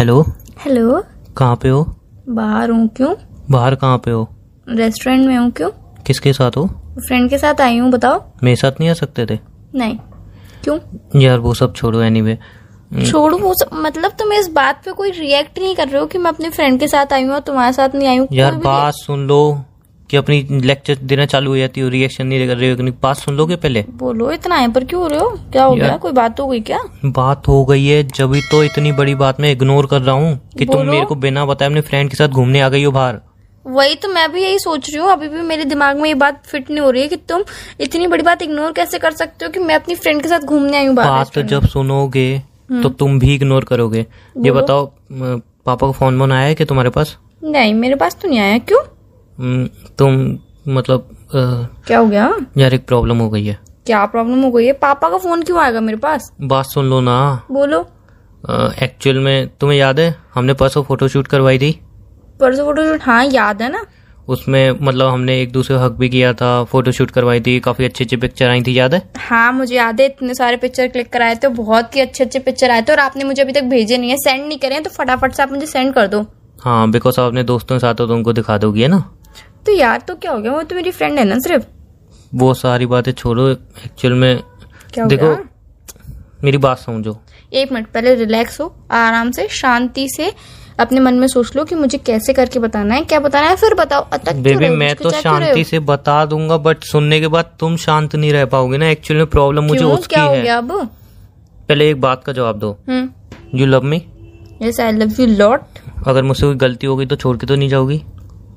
Hello hello कहाँ पे हो बाहर हूँ क्यों बाहर कहाँ पे हो रेस्टोरेंट में हूँ क्यों किसके साथ हो फ्रेंड के साथ आई हूँ बताओ मेरे साथ नहीं आ सकते थे नहीं क्यों यार वो सब छोड़ो एनीवे हम्म। छोड़ो वो सब मतलब तुम इस बात पे कोई रिएक्ट नहीं कर रहे हो कि मैं अपने फ्रेंड के साथ आई हूँ और तुम्हारे साथ नहीं आई हूँ यार बात सुन लो कि अपनी लेक्चर देना चालू हो जाती है रिएक्शन नहीं कर रहे हो बात सुन लोगे पहले बोलो इतना है पर क्यों हो रहे हो क्या हो गया कोई बात हो गई क्या बात हो गई है जब तो इतनी बड़ी बात मैं इग्नोर कर रहा हूँ कि तुम मेरे को बिना बताए अपने फ्रेंड के साथ घूमने आ गई हो बाहर वही तो मैं भी यही सोच रही हूँ अभी भी मेरे दिमाग में ये बात फिट नहीं हो रही है कि तुम इतनी बड़ी बात इग्नोर कैसे कर सकते हो कि मैं अपनी फ्रेंड के साथ घूमने आई हूँ बात तो जब सुनोगे तो हम्म। तुम भी इग्नोर करोगे ये बताओ पापा को फोन वोन आया है कि तुम्हारे पास नहीं मेरे पास तो नहीं आया क्यों हम्म, तुम मतलब आ, क्या हो गया यार एक प्रॉब्लम हो गई है क्या प्रॉब्लम हो गई है पापा का फोन क्यों आएगा मेरे पास बात सुन लो ना बोलो एक्चुअल में तुम्हें याद है हमने परसों फोटोशूट करवाई थी परसों फोटोशूट हाँ याद है ना उसमें मतलब हमने एक दूसरे हक भी किया था फोटोशूट करवाई थी काफी अच्छी अच्छी पिक्चर आई थी याद है हाँ मुझे याद है इतने सारे पिक्चर क्लिक कराए थे बहुत ही अच्छे अच्छे पिक्चर आए थे और आपने मुझे अभी तक भेजे नहीं है सेंड नहीं करे तो फटाफट से आप मुझे सेंड कर दो हाँ बिकॉज आपने दोस्तों के साथ तो उनको दिखा दोगी है ना तो यार तो क्या हो गया वो तो मेरी फ्रेंड है ना सिर्फ वो सारी बातें छोड़ो एक्चुअल में क्या देखो गया? मेरी बात समझो एक मिनट पहले रिलैक्स हो आराम से शांति से अपने मन में सोच लो कि मुझे कैसे करके बताना है क्या बताना है फिर बताओ बेबी मैं तो शांति से बता दूंगा बट सुनने के बाद तुम शांत नहीं रह पाओगे ना एक्चुअल में प्रॉब्लम मुझे उसकी क्या हो अब पहले एक बात का जवाब दो you love me yes I love you lot अगर मुझसे कोई गलती होगी तो छोड़ के तो नहीं जाओगी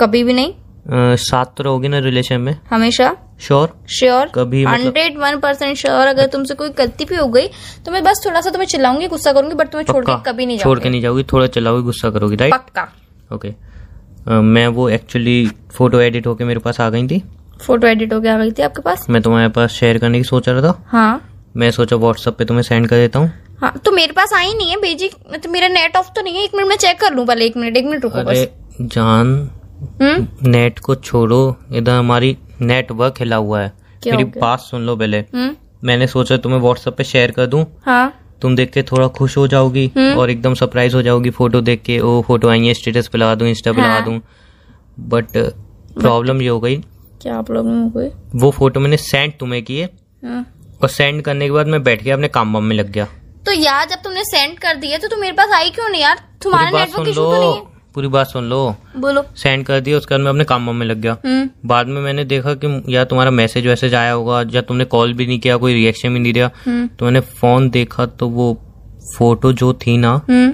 कभी भी नहीं सात तो रहोगे ना रिलेशन में हमेशा श्योर श्योर कभी मतलब- हंड्रेड वन परसेंट श्योर अगर तुमसे कोई गलती भी हो गई तो मैं बस थोड़ा सा तुम्हें चिल्लाऊंगी गुस्सा करूंगी बट तुम्हें छोड़ के कभी नहीं छोड़ के नहीं जाओगी थोड़ा चिल्लाओगी गुस्सा करोगी राइट पक्का ओके मैं वो एक्चुअली फोटो एडिट होके मेरे पास आ गई थी फोटो एडिट होके आ गई थी आपके पास मैं तुम्हारे पास शेयर करने की सोच रहा था हाँ मैं सोचा व्हाट्सएप पे तुम्हें सेंड कर देता हूँ हाँ तो मेरे पास आई नहीं है भेजी तो मेरा नेट ऑफ तो नहीं है एक मिनट मैं चेक कर लूँ पहले एक मिनट एक मिनट रुको बस जान हुँ? हम्म? नेट को छोड़ो इधर हमारी नेटवर्क हिला हुआ है मेरी बात सुन लो पहले हम्म? मैंने सोचा तुम्हें व्हाट्सएप पे शेयर कर दू हाँ तुम देख के थोड़ा खुश हो जाओगी हम्म? और एकदम सरप्राइज हो जाओगी फोटो देख के ओ फोटो आई है स्टेटस पे लगा दू इंस्टा पे लगा दू बट प्रॉब्लम ये हो गई क्या प्रॉब्लम हो गई वो फोटो मैंने सेंड तुम्हें किए हाँ। और सेंड करने के बाद मैं बैठ गया अपने काम वाम में लग गया तो यार जब तुमने सेंड कर दिया तो तुम मेरे पास आई क्यों नहीं यार तुम्हारा नेटवर्क इशू तो नहीं है पूरी बात सुन लो बोलो सेंड कर दिया उसके बाद मैं अपने काम में लग गया हम्म। बाद में मैंने देखा कि या तुम्हारा मैसेज वैसेज आया होगा या तुमने कॉल भी नहीं किया कोई रिएक्शन भी नहीं दिया हम्म। तो मैंने फोन देखा तो वो फोटो जो थी ना हम्म।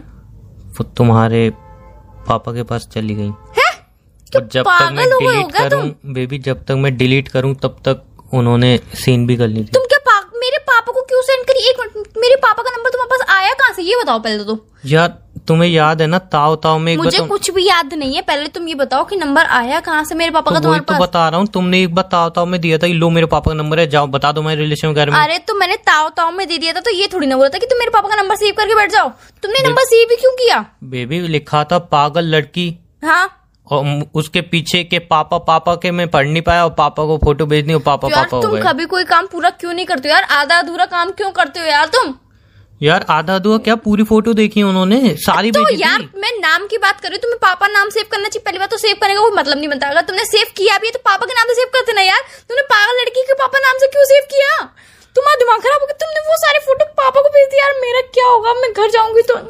वो तुम्हारे पापा के पास चली गई तो और जब तक मैं डिलीट करूँ बेबी जब तक मैं डिलीट करूँ तब तक उन्होंने सीन भी कर ली थी तुम क्या पा, मेरे पापा को क्यों सेंड करी एक मिनट मेरे पापा का नंबर तुम्हारे पास आया कहाँ से ये बताओ पहले तो यार तुम्हें याद है ना ताव ताव में एक मुझे तो... कुछ भी याद नहीं है पहले तुम ये बताओ कि नंबर आया कहाँ से मेरे पापा तो का तुम्हारे तो पास बता रहा हूँ तुमने एक बार ताव ताव में दिया था लो मेरे पापा का नंबर है जाओ बता दो मेरे रिलेशन वगैरह में अरे तो मैंने ताव ताव में दे दिया था तो ये थोड़ी ना बोला था कि तुम मेरे पापा का नंबर सेव करके बैठ जाओ तुमने नंबर सेव भी क्यों किया बेबी लिखा था पागल लड़की हाँ और उसके पीछे के पापा पापा के मैं पढ़ नहीं पाया और पापा को फोटो भेजनी और पापा पापा तुम कभी कोई काम पूरा क्यों नहीं करते हो यार आधा अधूरा काम क्यों करते हो यार तुम यार आधा अधूरा क्या पूरी फोटो देखी उन्होंने सारी तो यार मैं नाम की बात कर रही हूँ तुम्हें पापा नाम सेव करना चाहिए पहली बार तो सेव करने का कोई मतलब नहीं बनता अगर तुमने सेव किया भी है तो पापा के नाम से सेव करते ना यार तुमने पागल लड़की के पापा नाम से क्यों सेव किया तुम्हारा दिमाग खराब हो गया तुमने वो सारे फोटो पापा को भेज दिया यार मेरा क्या होगा मैं घर जाऊंगी तो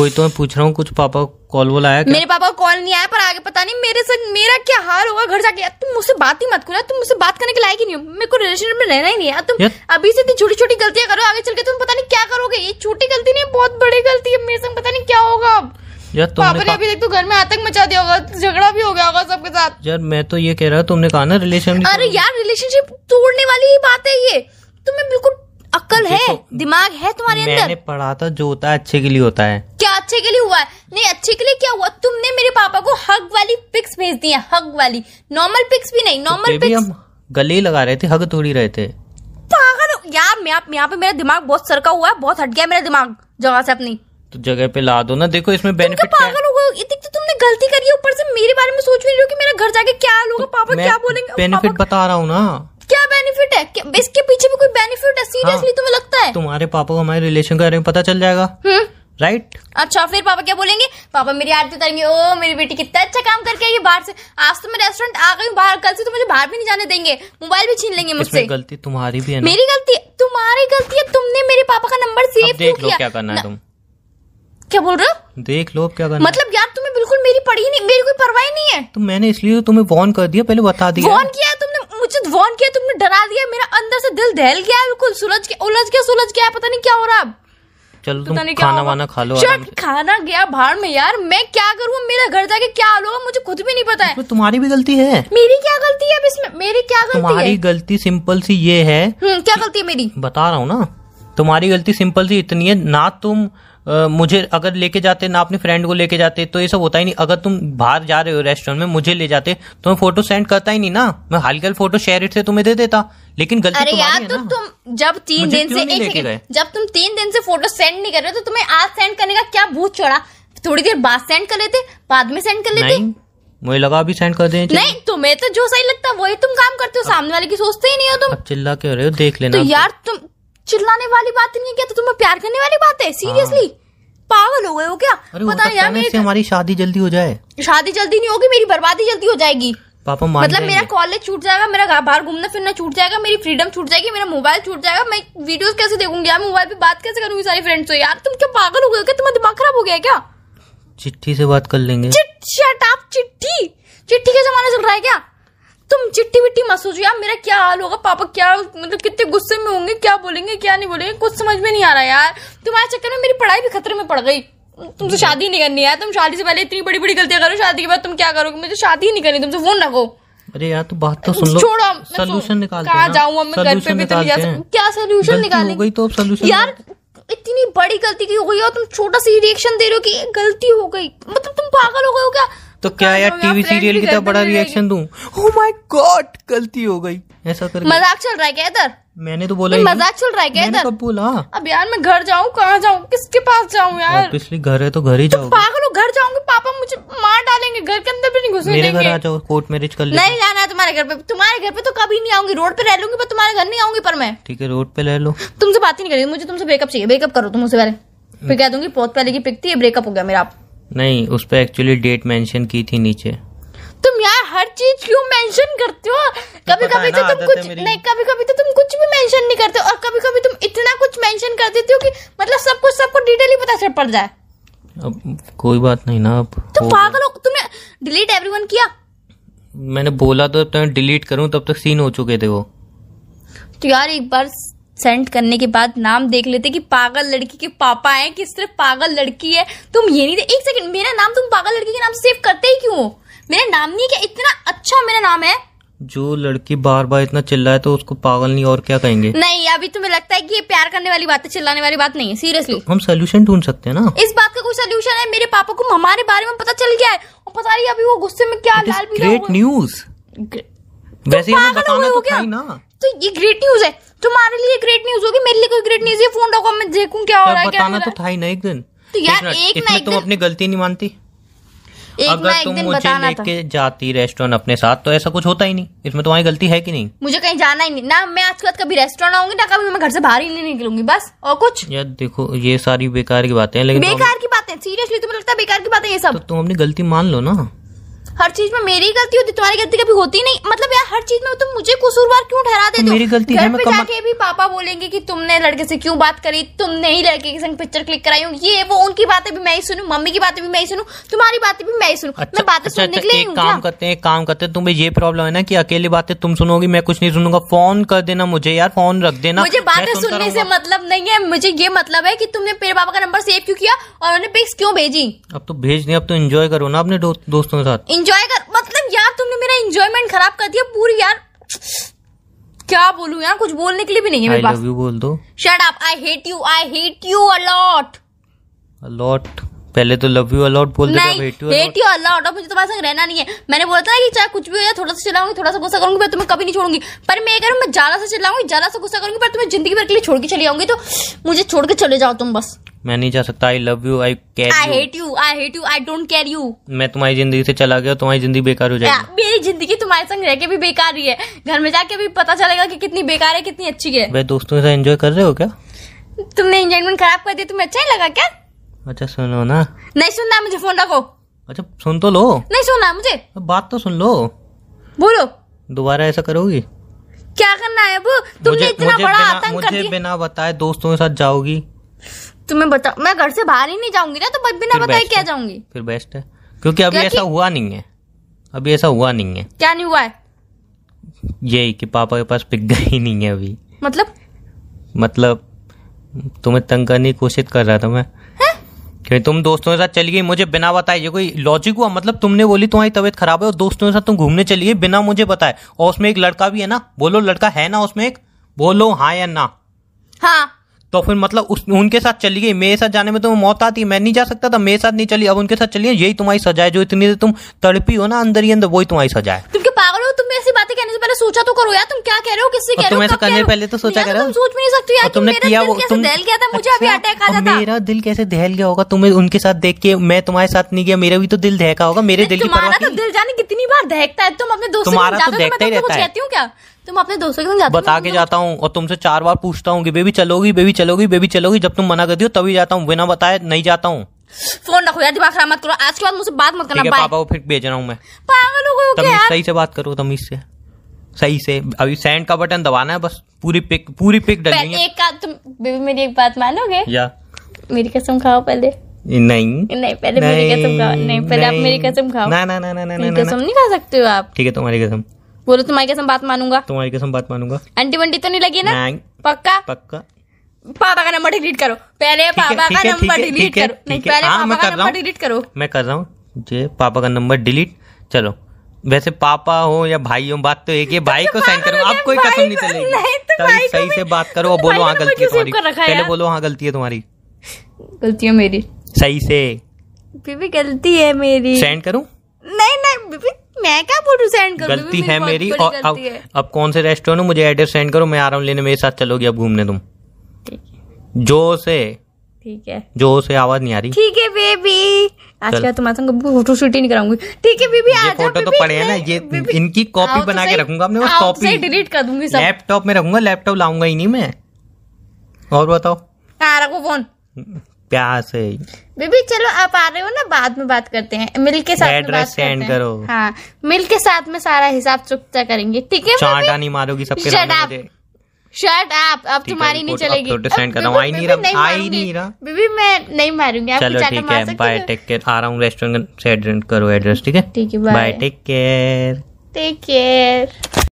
वही तो मैं पूछ रहा हूँ कुछ पापा कॉल वो आया मेरे पापा को कॉल नहीं आया पर आगे पता नहीं मेरे से मेरा क्या हाल होगा घर जाके तुम मुझसे बात ही मत करो तुम मुझसे बात करने के लायक ही नहीं हो मेरे को रिलेशनशिप में रहना ही नहीं है तुम अभी से इतनी छोटी छोटी गलतियां करो आगे चल के तुम पता नहीं क्या करोगे ये छोटी गलती नहीं बहुत बड़ी गलती है मेरे संग पता नहीं क्या होगा अब यार तुमने ने अभी देख तो घर में आतंक मचा दिया होगा झगड़ा भी हो गया होगा सबके साथ यार मैं तो ये कह रहा तुमने कहा ना रिलेशन अरे यार रिलेशनशिप तोड़ने वाली ही बात है ये तुम्हें बिल्कुल अक्ल है दिमाग है तुम्हारे अंदर मैंने पढ़ा था जो होता है अच्छे के लिए होता है अच्छे के लिए हुआ है नहीं अच्छे के लिए क्या हुआ तुमने मेरे पापा को हग वाली पिक्स भेज दी है हग वाली नॉर्मल पिक्स भी नहीं नॉर्मल तो पिक्स हम गले लगा रहे थे हग तोड़ी रहे थे पागल यार मैं यहाँ पे मेरा दिमाग बहुत सरका हुआ है बहुत हट गया मेरा दिमाग जगह से अपनी तो जगह पे ला दो ना देखो इसमें बेनिफिट क्या पागल हो गए तो तुमने गलती करी है ऊपर से मेरे बारे में सोच भी रही हो कि मेरा घर जाके क्या हाल पापा क्या बोलेंगे बेनिफिट बता रहा हूँ ना क्या बेनिफिट है इसके पीछे भी कोई बेनिफिट है सीरियसली हाँ, तुम्हें लगता है तुम्हारे पापा को हमारे रिलेशन के बारे में पता चल जाएगा हम्म। राइट अच्छा फिर पापा क्या बोलेंगे पापा मेरी आरती उतारेंगे ओ मेरी बेटी कितना अच्छा काम करके आई बाहर से आज तो मैं रेस्टोरेंट आ गई बाहर कल से तो मुझे बाहर भी नहीं जाने देंगे मोबाइल भी छीन लेंगे मुझसे गलती तुम्हारी भी है ना? मेरी गलती तुम्हारी गलती है तुमने मेरे पापा का नंबर सेव देख लो क्या करना है तुम क्या बोल रहे हो देख लो क्या करना मतलब यार तुम्हें बिल्कुल मेरी पड़ी नहीं मेरी कोई परवाह नहीं है तो मैंने इसलिए तो तुम्हें वॉर्न कर दिया पहले बता दिया वॉर्न किया तुमने मुझे वॉर्न किया तुमने डरा दिया मेरा अंदर से दिल दहल गया बिल्कुल सुलझ के उलझ गया सुलझ गया पता नहीं क्या हो रहा है चलो तुम खाना वाना खा लो खाना गया बाहर में यार मैं क्या करूँ मेरा घर जाके क्या हाल होगा मुझे खुद भी नहीं पता है तो तुम्हारी भी गलती है मेरी क्या गलती है अब इसमें मेरी क्या गलती तुम्हारी है? गलती सिंपल सी ये है हम्म, क्या गलती है मेरी बता रहा हूँ ना तुम्हारी गलती सिंपल सी इतनी है ना तुम मुझे अगर लेके जाते ना अपने फ्रेंड को लेके जाते तो ये सब होता ही नहीं अगर तुम बाहर जा रहे हो रेस्टोरेंट में मुझे ले जाते तो मैं फोटो सेंड करता ही नहीं ना मैं हल्के फोटो शेयर से तुम्हें दे देता लेकिन गलती अरे यार तो तुम जब तीन दिन से गए जब तुम तीन दिन से फोटो सेंड नहीं कर रहे तो तुम्हें आज सेंड करने का क्या भूत चढ़ा थोड़ी देर बाद सेंड कर लेते बाद में सेंड कर लेते मुझे लगा अभी सेंड कर दे नहीं तुम्हें तो जो सही लगता है वही तुम काम करते हो सामने वाले की सोचते ही नहीं हो तुम चिल्ला के रहे हो देख लेना तो यार तुम चिल्लाने वाली बात नहीं है क्या तो तुम्हें प्यार करने वाली बात है सीरियसली हाँ। पागल हो गए हो क्या पता नहीं यार हमारी शादी जल्दी हो जाए शादी जल्दी नहीं होगी मेरी बर्बादी जल्दी हो जाएगी पापा मान मतलब मेरा कॉलेज छूट जाएगा मेरा बाहर घूमना फिरना छूट जाएगा मेरी फ्रीडम छूट जाएगी मेरा मोबाइल छूट जाएगा मैं वीडियोस कैसे देखूंगी यार मोबाइल पे बात कैसे करूंगी सारी फ्रेंड्स से यार तुम क्या पागल हो गए क्या तुम्हारा दिमाग खराब हो गया क्या चिट्ठी से बात कर लेंगे चिट्ठी चिट्ठी का जमाना चल रहा है क्या तुम चिट्टी विट्टी मत सोचो यार मेरा क्या हाल होगा पापा क्या मतलब कितने गुस्से में होंगे क्या बोलेंगे क्या नहीं बोलेंगे कुछ समझ में नहीं आ रहा यार तुम्हारे चक्कर में मेरी पढ़ाई भी खतरे में पड़ गई तुमसे हम्म। शादी नहीं करनी है तुम शादी से पहले इतनी बड़ी बड़ी गलतियां करो शादी के बाद तुम क्या करोगे मुझे शादी ही नहीं करनी तुमसे फोन रखो अरे यार तो बात तो सुन लो छोड़ो सोल्यूशन तो निकाल कहाँ जाऊँ मैं घर पे भी जा क्या सोल्यूशन निकाली गई तो सोल्यूशन यार इतनी बड़ी गलती की हो गई और तुम छोटा सा रिएक्शन दे रहे हो कि गलती हो गई मतलब तुम पागल हो गए हो क्या तो क्या यार टीवी सीरियल की तरफ तो बड़ा रिएक्शन दू माई गॉड गलती हो गई ऐसा कर मजाक चल रहा है क्या इधर मैंने तो बोला मजाक चल रहा है क्या इधर बोला अब यार मैं घर जाऊँ कहाँ जाऊँ किसके पास जाऊँ यार पिछली घर है तो घर ही तो जाऊँ पागल हो घर जाऊंगे पापा मुझे मार डालेंगे घर के अंदर भी नहीं घुसने मेरे घर आ जाओ कोर्ट मैरिज कर नहीं जाना है तुम्हारे घर पे तुम्हारे घर पे तो कभी नहीं आऊंगी रोड पे रह लूंगी पर तुम्हारे घर नहीं आऊंगी पर मैं ठीक है रोड पे रह लो तुमसे बात ही नहीं करी मुझे तुमसे ब्रेकअप चाहिए ब्रेकअप करो तुम उसे पहले फिर हम्म। कह दूंगी बहुत पहले की पिक थी ब्रेकअप हो गया मेरा आप नहीं उस पर एक्चुअली डेट मेंशन की थी नीचे तुम यार हर चीज क्यों मेंशन करते हो कभी कभी तो तुम कुछ नहीं कभी कभी तो तुम कुछ भी मेंशन नहीं करते और कभी कभी तुम इतना कुछ मेंशन कर देते हो कि मतलब सब कुछ सबको डिटेल ही पता चल पड़ जाए अब कोई बात नहीं ना अब तुम तो पागल हो तुमने डिलीट एवरीवन किया मैंने बोला तो डिलीट तो करूं तब तक सीन हो चुके थे वो तो यार एक बार सेंड करने के बाद नाम देख लेते कि पागल लड़की के पापा हैं कि सिर्फ पागल लड़की है तुम ये नहीं दे एक सेकंड मेरा नाम तुम पागल लड़की के नाम से सेव करते ही क्यों मेरा नाम नहीं क्या इतना अच्छा मेरा नाम है जो लड़की बार बार इतना चिल्लाए तो उसको पागल नहीं और क्या कहेंगे नहीं अभी तुम्हें लगता है कि ये प्यार करने वाली बात है चिल्लाने वाली बात नहीं है सीरियसली तो हम सोल्यूशन ढूंढ सकते हैं ना इस बात का कोई सोल्यूशन है मेरे पापा को हमारे बारे में पता चल गया है और पता नहीं अभी वो गुस्से में क्या लाल ग्रेट न्यूज वैसे तो ना तो ये ग्रेट न्यूज है तुम्हारे लिए ग्रेट न्यूज होगी मेरे लिए कोई ग्रेट न्यूज है फोन रखो मैं देखूं क्या हो रहा है बताना तो था ही ना एक दिन तो यार एक ना एक तुम अपनी गलती नहीं मानती एक अगर एक तुम दिन मुझे लेके जाती रेस्टोरेंट अपने साथ तो ऐसा कुछ होता ही नहीं इसमें तुम्हारी गलती है कि नहीं मुझे कहीं जाना ही नहीं ना मैं आज के कभी रेस्टोरेंट आऊंगी ना कभी मैं घर से बाहर ही नहीं निकलूंगी बस और कुछ यार देखो ये सारी बेकार की बातें लेकिन बेकार की बातें सीरियसली तुम्हें लगता है बेकार की बातें ये सब तो तुम अपनी गलती मान लो ना हर चीज में मेरी गलती होती तुम्हारी गलती कभी होती नहीं मतलब यार हर चीज में तो तुम मुझे कसूरवार क्यों ठहरा देते मेरी गलती घर पे जाके भी पापा बोलेंगे कि तुमने लड़के से क्यों बात करी तुमने ही लड़के के संग पिक्चर क्लिक कराई हूँ ये वो उनकी बातें भी मैं ही सुनू मम्मी की बातें भी मैं ही सुनू तुम्हारी बातें भी मैं ही सुनू अच्छा, मैं बातें अच्छा, सुनने अच्छा, के लिए काम करते हैं काम करते हैं तुम्हें ये प्रॉब्लम है ना कि अकेली बातें तुम सुनोगी मैं कुछ नहीं सुनूंगा फोन कर देना मुझे यार फोन रख देना मुझे बातें सुनने से मतलब नहीं है मुझे ये मतलब है की तुमने मेरे पापा का नंबर सेव क्यों किया और उन्हें पिक्स क्यों भेजी अब तो भेज नहीं अब तो एंजॉय करो ना अपने दोस्तों के साथ एंजॉय कर मतलब यार तुमने मेरा एंजॉयमेंट खराब कर दिया पूरी यार क्या बोलूं यार कुछ बोलने के लिए भी नहीं है मेरे पास यू बोल दो shut up I hate you I hate you a lot a lot पहले तो लव यू अलॉट बोल दे हेट हेट यू अलॉट अब मुझे तुम्हारे संग रहना नहीं है मैंने बोला था कि चाहे कुछ भी हो जाए थोड़ा सा चिल्लाऊंगी थोड़ा सा गुस्सा करूंगी मैं तुम्हें कभी नहीं छोड़ूंगी पर मैं कह रहा मैं ज्यादा से चिल्लाऊंगी ज्यादा से गुस्सा करूंगी पर तुम्हें जिंदगी भर के लिए छोड़ के चली आऊंगी तो मुझे छोड़ के चले जाओ तुम बस मैं नहीं जा सकता I love you I care I hate you I hate you I don't care you मैं तुम्हारी जिंदगी से चला गया तुम्हारी जिंदगी बेकार हो जाएगी मेरी जिंदगी तुम्हारे संग रह के भी बेकार ही है घर में जाके भी पता चलेगा कि कितनी बेकार है कितनी अच्छी है वह दोस्तों के साथ एंजॉय कर रहे हो क्या तुमने एंजॉयमेंट खराब कर दिया तुम्हें अच्छा ही लगा क्या अच्छा सुनो ना नहीं सुनना मुझे फोन रखो अच्छा सुन तो लो नहीं सुनना मुझे बात तो सुन लो बोलो दोबारा ऐसा करोगी क्या करना है अब तुमने इतना बड़ा आतंक कर दिया मुझे बिना बताए दोस्तों के साथ जाओगी तुम्हें बता मैं घर से बाहर ही नहीं जाऊंगी ना तो बिना बताए क्या जाऊंगी फिर बेस्ट है क्योंकि अभी ऐसा हुआ नहीं है अभी ऐसा हुआ नहीं है क्या नहीं हुआ है यही कि पापा के पास पिक गई नहीं है अभी मतलब मतलब तुम्हें तंग करने की कोशिश कर रहा था मैं क्योंकि तुम दोस्तों के साथ चली गई मुझे बिना बताए ये कोई लॉजिक हुआ मतलब तुमने बोली तुम्हारी तबीयत खराब है और दोस्तों के साथ तुम घूमने चली गई बिना मुझे बताए और उसमें एक लड़का भी है ना बोलो लड़का है ना उसमें एक बोलो हाँ या ना हाँ तो फिर मतलब उस उनके साथ चली गई मेरे साथ जाने में तो मौत आती मैं नहीं जा सकता था मेरे साथ नहीं चली अब उनके साथ चलिए यही तुम्हारी सजा है जो इतनी देर तुम तड़पी हो ना अंदर ही अंदर वही तुम्हारी सजा है तुम क्या पागल हो तुम ऐसी बातें कहने से पहले सोचा तो करो यार तुम क्या कह रहे हो किससे कह रहे हो तुम ऐसा करने पहले तो सोचा तो करो सोच भी नहीं सकते यार तुमने किया वो तुम दहल गया था मुझे अभी अटैक आ जाता मेरा दिल कैसे दहल गया होगा तुम्हें उनके साथ देख के मैं तुम्हारे साथ नहीं गया मेरा भी तो दिल दहका होगा मेरे दिल की तुम्हारा तो दिल जाने कितनी बार दहकता है तुम अपने दोस्तों से जाते तो हो तो मैं तुमको कहती हूं क्या तुम अपने दोस्तों के साथ जाती बता के जाता हूँ और तुमसे चार बार पूछता हूँ कि बेबी चलोगी बेबी चलोगी बेबी चलोगी जब तुम मना करती हो तभी जाता हूँ बिना बताए नहीं जाता हूँ फोन रखो यार दिमाग खराब मत करो आज के बाद मुझसे बात मत करना बाय पापा को फिर भेज रहा हूँ मैं पागल हो गए तमीज सही से बात करो तमीज से सही से अभी सेंड का बटन दबाना है बस पूरी पिक पूरी पिक डलनी है एक का तुम बेबी मेरी एक बात मानोगे या मेरी कसम खाओ पहले नहीं नहीं पहले मेरी कसम खाओ नहीं पहले आप मेरी कसम खाओ ना ना ना ना ना कसम नहीं खा सकते हो आप ठीक है तुम्हारी कसम बोलो तुम्हारी कैसे बात मानूंगा तुम्हारी कैसे बात मानूंगा आंटी वंटी तो नहीं लगी ना पक्का पक्का पापा का नंबर डिलीट करो पहले पापा का नंबर डिलीट करो नहीं पहले हाँ, पापा का नंबर डिलीट करो मैं कर रहा हूँ जे पापा का नंबर डिलीट चलो वैसे पापा हो या भाई हो बात तो एक ही तो तो भाई को सेंड करो आप कोई कसम नहीं चलेगी सही से बात करो तो और बोलो हाँ गलती है तुम्हारी पहले बोलो हाँ गलती है तुम्हारी गलती है मेरी सही से फिर भी गलती है मेरी सेंड करूँ मैं क्या फोटो सेंड करूँ गलती है मेरी और अब अब कौन से रेस्टोरेंट हो मुझे एड्रेस सेंड करो मैं आ रहा हूँ लेने मेरे साथ चलोगी अब घूमने तुम जो से ठीक है जो से आवाज नहीं आ रही ठीक है बेबी आज क्या तुम्हारे संग फोटो शूट ही नहीं कराऊंगी ठीक है बेबी आज फोटो तो पड़े हैं ना ये इनकी कॉपी तो बना के रखूंगा अपने कॉपी तो डिलीट कर दूंगी सब लैपटॉप में रखूंगा लैपटॉप लाऊंगा ही नहीं मैं और बताओ कहाँ रखो फोन प्यास है बेबी चलो आप आ रहे हो ना बाद में बात करते हैं मिल के साथ में बात सेंड करो हाँ मिल के साथ में सारा हिसाब चुकता करेंगे ठीक है चाटा नहीं मारोगी सबके शट शर्ट आप अब तुम्हारी नहीं चलेगी सेंड कर रहा हूँ आई नहीं रहा आई नहीं रहा बीबी मैं नहीं मारूंगी आप चलो ठीक है बाय टेक केयर आ रहा हूँ रेस्टोरेंट से एड्रेस करो एड्रेस ठीक है ठीक है bye take care take care